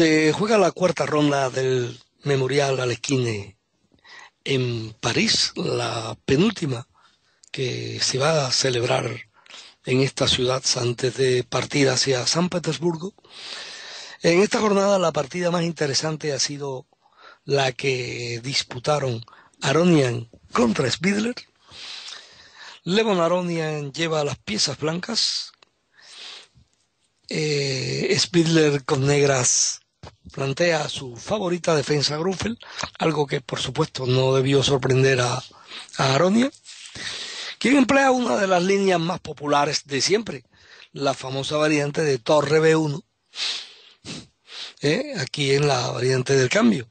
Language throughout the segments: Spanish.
Se juega la cuarta ronda del Memorial esquina en París, la penúltima que se va a celebrar en esta ciudad antes de partir hacia San Petersburgo. En esta jornada la partida más interesante ha sido la que disputaron Aronian contra Spidler. Levon Aronian lleva las piezas blancas, eh, Spidler con negras plantea su favorita defensa Gruffel algo que por supuesto no debió sorprender a, Aronia, quien emplea una de las líneas más populares de siempre, la famosa variante de Torre B1, ¿eh? aquí en la variante del cambio.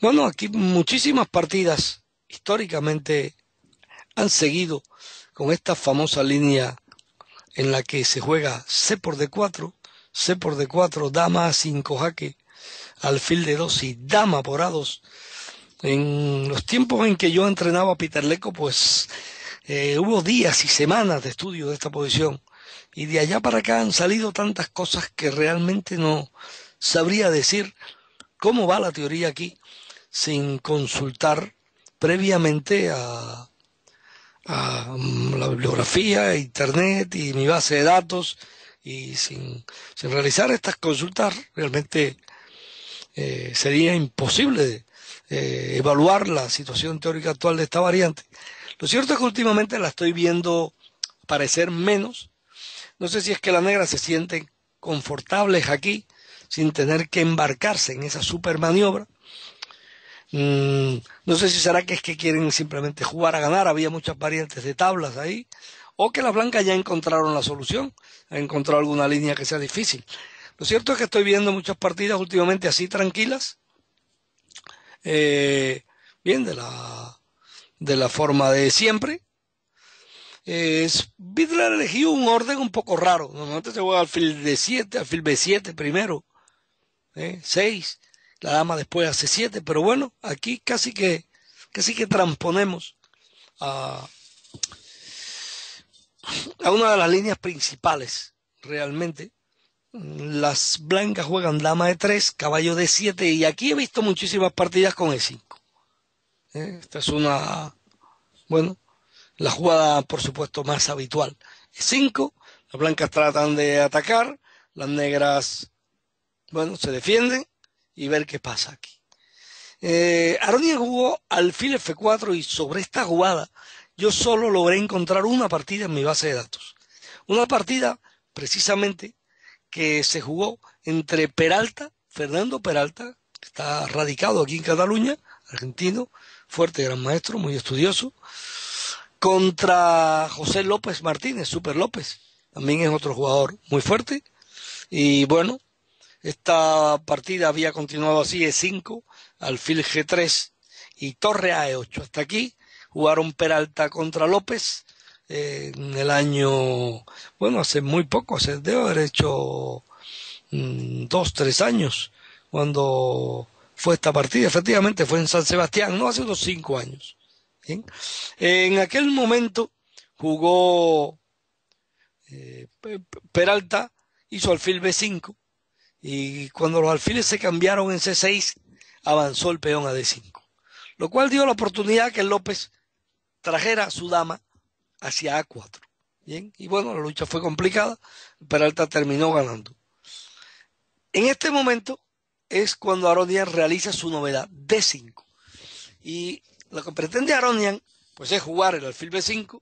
Bueno, aquí muchísimas partidas históricamente han seguido con esta famosa línea en la que se juega C por D4 C por de cuatro, dama a jaque, alfil de dos y dama por a En los tiempos en que yo entrenaba a Peter pues eh, hubo días y semanas de estudio de esta posición. Y de allá para acá han salido tantas cosas que realmente no sabría decir cómo va la teoría aquí sin consultar previamente a, a mm, la bibliografía, internet y mi base de datos y sin, realizar estas consultas realmente eh, sería imposible eh, evaluar la situación teórica actual de esta variante. Lo cierto es que últimamente la estoy viendo parecer menos. No sé si es que las negras se sienten confortables aquí sin tener que embarcarse en esa super maniobra. Mm, no sé si será que es que quieren simplemente jugar a ganar. Había muchas variantes de tablas ahí o que las blancas ya encontraron la solución, han encontrado alguna línea que sea difícil. Lo cierto es que estoy viendo muchas partidas últimamente así tranquilas, eh, bien, de la, de la forma de siempre. es eh, Bidler eligió un orden un poco raro. Normalmente se juega alfil de 7, alfil B7 primero, 6, eh, la dama después hace 7, pero bueno, aquí casi que, casi que transponemos a, a una de las líneas principales realmente. Las blancas juegan dama de 3, caballo de 7 y aquí he visto muchísimas partidas con E5. Eh, esta es una, bueno, la jugada por supuesto más habitual. E5, las blancas tratan de atacar, las negras, bueno, se defienden y ver qué pasa aquí. Eh, Aronia jugó alfil F4 y sobre esta jugada yo solo logré encontrar una partida en mi base de datos. Una partida, precisamente, que se jugó entre Peralta, Fernando Peralta, que está radicado aquí en Cataluña, argentino, fuerte, gran maestro, muy estudioso, contra José López Martínez, Super López, también es otro jugador muy fuerte. Y bueno, esta partida había continuado así, E5, alfil G3 y torre A8. E Hasta aquí jugaron Peralta contra López en el año, bueno, hace muy poco, se debe haber hecho mm, dos, tres años cuando fue esta partida, efectivamente fue en San Sebastián, no hace unos cinco años. En aquel momento jugó eh, Peralta, hizo alfil B5 y cuando los alfiles se cambiaron en C6 avanzó el peón a D5, lo cual dio la oportunidad que López trajera a su dama hacia A4. Bien, y bueno, la lucha fue complicada, pero Peralta terminó ganando. En este momento es cuando Aronian realiza su novedad, D5. Y lo que pretende Aronian, pues es jugar el alfil B5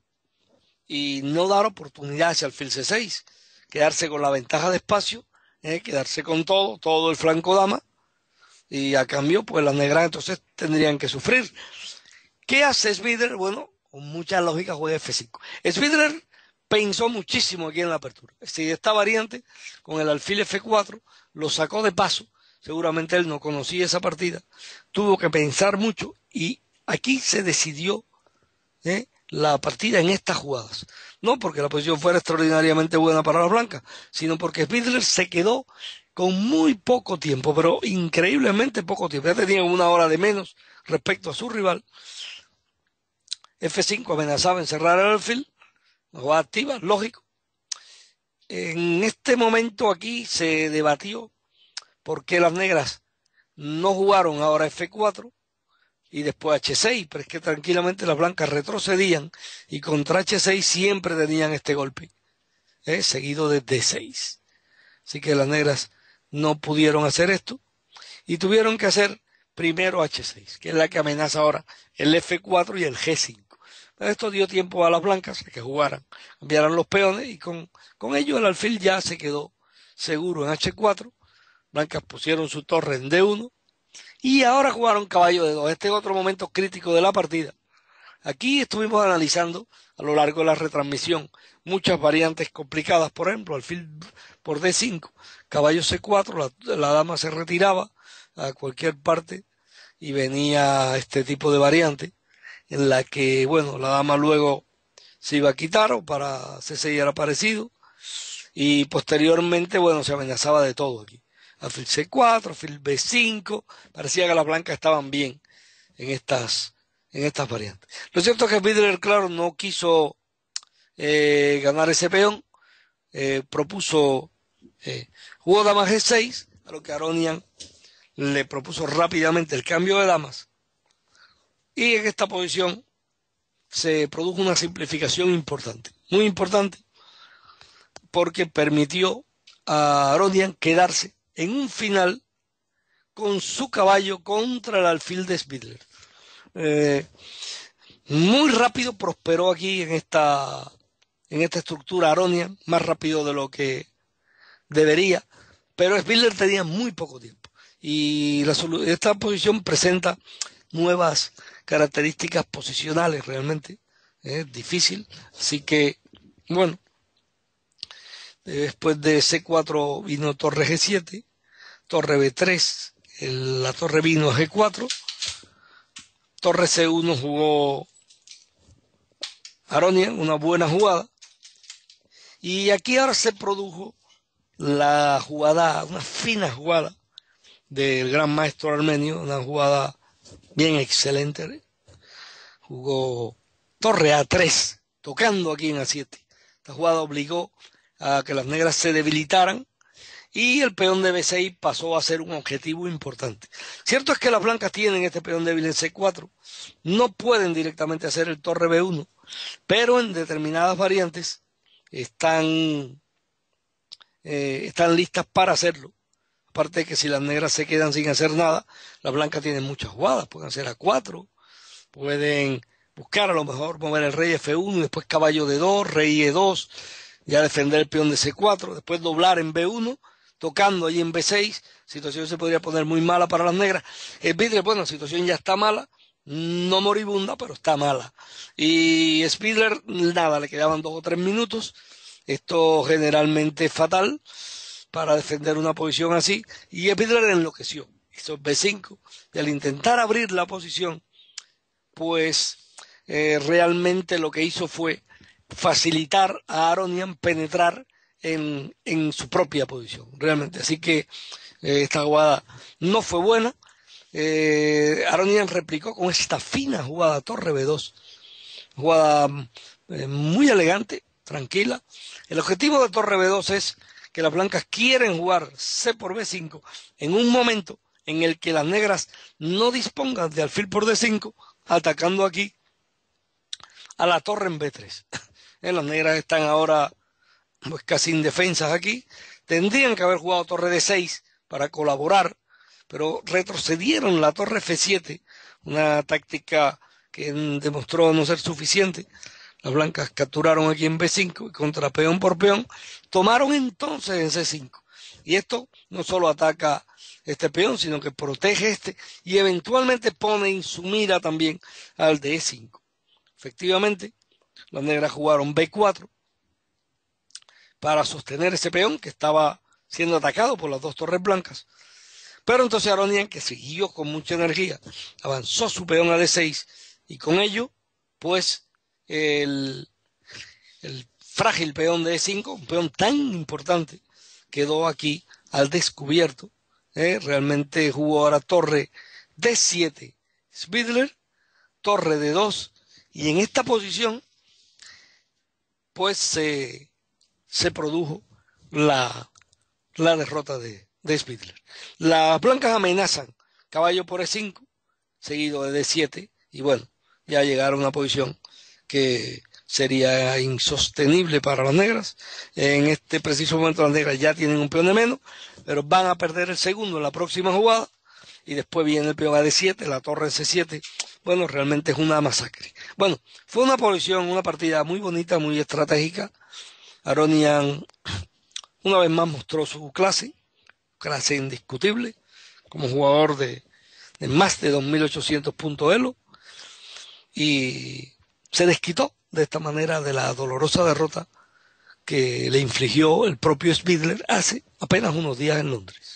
y no dar oportunidad hacia alfil C6, quedarse con la ventaja de espacio, ¿eh? quedarse con todo, todo el flanco dama, y a cambio, pues las negras entonces tendrían que sufrir. ¿Qué hace Svidler? Bueno, con mucha lógica juega F5. Svidler pensó muchísimo aquí en la apertura. Si esta variante con el alfil F4 lo sacó de paso, seguramente él no conocía esa partida, tuvo que pensar mucho y aquí se decidió ¿eh? la partida en estas jugadas. No porque la posición fuera extraordinariamente buena para la blanca, sino porque Svidler se quedó con muy poco tiempo, pero increíblemente poco tiempo. Ya tenía una hora de menos respecto a su rival F5 amenazaba en cerrar alfil. va jugada activa, lógico. En este momento aquí se debatió por qué las negras no jugaron ahora F4 y después H6, pero es que tranquilamente las blancas retrocedían y contra H6 siempre tenían este golpe, ¿eh? seguido de D6. Así que las negras no pudieron hacer esto y tuvieron que hacer primero H6, que es la que amenaza ahora el F4 y el G5. Esto dio tiempo a las blancas a que jugaran, enviaran los peones y con, con ello el alfil ya se quedó seguro en H4. Blancas pusieron su torre en D1 y ahora jugaron caballo de 2. Este es otro momento crítico de la partida. Aquí estuvimos analizando a lo largo de la retransmisión muchas variantes complicadas, por ejemplo, alfil por D5, caballo C4, la, la dama se retiraba a cualquier parte y venía este tipo de variante en la que, bueno, la dama luego se iba a quitar o para se seguir aparecido y posteriormente, bueno, se amenazaba de todo aquí. Alfil C4, fil B5, parecía que las blancas estaban bien en estas, en estas variantes. Lo cierto es que Bidler, claro, no quiso eh, ganar ese peón, eh, propuso, eh, jugó dama G6, a lo que Aronian le propuso rápidamente el cambio de damas y en esta posición se produjo una simplificación importante, muy importante, porque permitió a Aronian quedarse en un final con su caballo contra el alfil de Spidler, eh, muy rápido prosperó aquí en esta, en esta estructura Aronian, más rápido de lo que debería, pero Spindler tenía muy poco tiempo. Y esta posición presenta nuevas características posicionales realmente. Es ¿eh? difícil. Así que, bueno, después de C4 vino torre G7, torre B3, la torre vino G4, torre C1 jugó Aronia, una buena jugada. Y aquí ahora se produjo la jugada, una fina jugada del gran maestro armenio, una jugada bien excelente. ¿eh? Jugó torre a 3, tocando aquí en a 7. Esta jugada obligó a que las negras se debilitaran y el peón de B6 pasó a ser un objetivo importante. Cierto es que las blancas tienen este peón débil en C4, no pueden directamente hacer el torre B1, pero en determinadas variantes están, eh, están listas para hacerlo parte que si las negras se quedan sin hacer nada, las blancas tienen muchas jugadas, pueden hacer a cuatro, pueden buscar a lo mejor mover el rey F1, después caballo de 2, rey E2, ya defender el peón de C4, después doblar en B1, tocando allí en B6, situación se podría poner muy mala para las negras. El bueno, la situación ya está mala, no moribunda, pero está mala. Y Spidler, nada, le quedaban dos o tres minutos. Esto generalmente es fatal para defender una posición así. Y Epidler enloqueció. Hizo B5. Y al intentar abrir la posición, pues eh, realmente lo que hizo fue facilitar a Aronian penetrar en, en su propia posición, realmente. Así que eh, esta jugada no fue buena. Eh, Aronian replicó con esta fina jugada Torre B2, jugada muy elegante, tranquila. El objetivo de Torre B2 es que las blancas quieren jugar C por B5 en un momento en el que las negras no dispongan de alfil por D5, atacando aquí a la torre en B3. Eh, las negras están ahora pues casi indefensas aquí. Tendrían que haber jugado torre D6 para colaborar, pero retrocedieron la torre F7, una táctica que demostró no ser suficiente las blancas capturaron aquí en B5 y contra peón por peón tomaron entonces en C5. Y esto no solo ataca este peón, sino que protege este y eventualmente pone en su mira también al de E5. Efectivamente, las negras jugaron B4 para sostener ese peón que estaba siendo atacado por las dos torres blancas. Pero entonces Aronian, que siguió con mucha energía, avanzó su peón a D6 y con ello, pues el, frágil peón de E5, un peón tan importante, quedó aquí al descubierto. ¿eh? Realmente jugó ahora torre D7, Spidler, torre D2, y en esta posición, pues eh, se produjo la, la derrota de, de Spidler. Las blancas amenazan caballo por E5, seguido de D7, y bueno, ya llegaron a una posición que sería insostenible para las negras. En este preciso momento las negras ya tienen un peón de menos, pero van a perder el segundo en la próxima jugada y después viene el peón a 7 la torre C7. Bueno, realmente es una masacre. Bueno, fue una posición, una partida muy bonita, muy estratégica. Aronian una vez más mostró su clase, clase indiscutible, como jugador de, de más de 2.800 puntos ELO. Y se desquitó de esta manera de la dolorosa derrota que le infligió el propio Spidler hace apenas unos días en Londres.